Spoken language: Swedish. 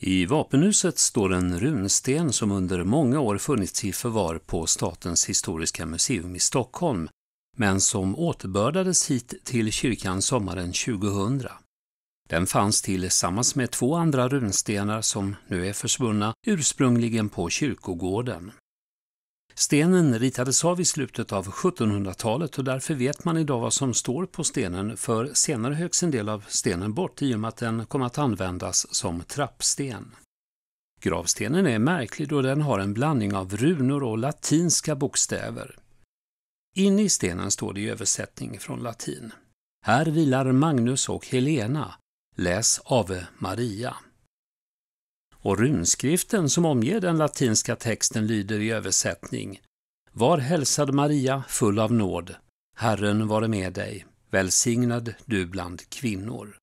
I vapenhuset står en runsten som under många år funnits i förvar på Statens historiska museum i Stockholm, men som återbördades hit till kyrkan sommaren 2000. Den fanns tillsammans med två andra runstenar som nu är försvunna ursprungligen på kyrkogården. Stenen ritades av i slutet av 1700-talet och därför vet man idag vad som står på stenen för senare höggs en del av stenen bort i och med att den kom att användas som trappsten. Gravstenen är märklig då den har en blandning av runor och latinska bokstäver. Inne i stenen står det i översättning från latin. Här vilar Magnus och Helena. Läs Ave Maria och runskriften som omger den latinska texten lyder i översättning Var hälsad Maria full av nåd, Herren vare med dig, välsignad du bland kvinnor.